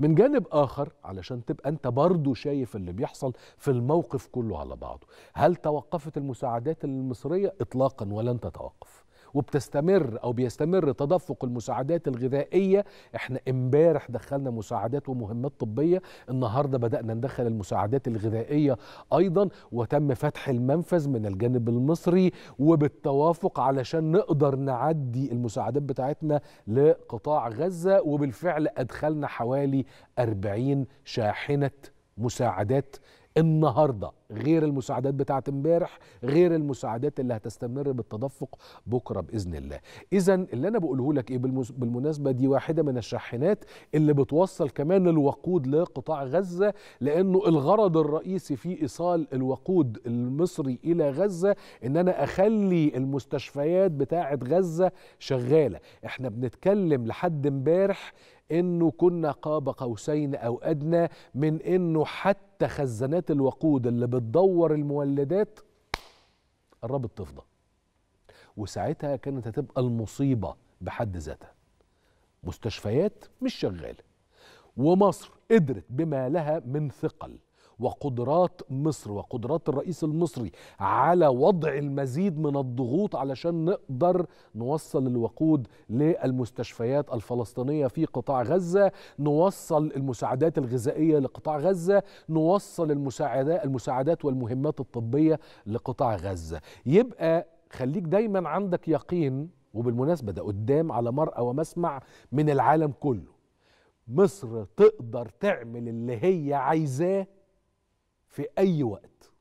من جانب آخر علشان تبقى أنت برضو شايف اللي بيحصل في الموقف كله على بعضه هل توقفت المساعدات المصرية إطلاقا ولن تتوقف وبتستمر او بيستمر تدفق المساعدات الغذائيه احنا امبارح دخلنا مساعدات ومهمات طبيه النهارده بدانا ندخل المساعدات الغذائيه ايضا وتم فتح المنفذ من الجانب المصري وبالتوافق علشان نقدر نعدي المساعدات بتاعتنا لقطاع غزه وبالفعل ادخلنا حوالي 40 شاحنه مساعدات النهارده غير المساعدات بتاعت امبارح غير المساعدات اللي هتستمر بالتدفق بكره باذن الله اذا اللي انا بقوله لك ايه بالمناسبه دي واحده من الشاحنات اللي بتوصل كمان الوقود لقطاع غزه لانه الغرض الرئيسي في ايصال الوقود المصري الى غزه ان انا اخلي المستشفيات بتاعه غزه شغاله احنا بنتكلم لحد امبارح انه كنا قاب قوسين او ادنى من انه حتى خزانات الوقود اللي بتدور المولدات قربت تفضى وساعتها كانت هتبقى المصيبه بحد ذاتها مستشفيات مش شغاله ومصر قدرت بما لها من ثقل وقدرات مصر وقدرات الرئيس المصري على وضع المزيد من الضغوط علشان نقدر نوصل الوقود للمستشفيات الفلسطينية في قطاع غزة نوصل المساعدات الغذائية لقطاع غزة نوصل المساعدات المساعدات والمهمات الطبية لقطاع غزة يبقى خليك دايما عندك يقين وبالمناسبة ده قدام على مرأة ومسمع من العالم كله مصر تقدر تعمل اللي هي عايزاه في أي وقت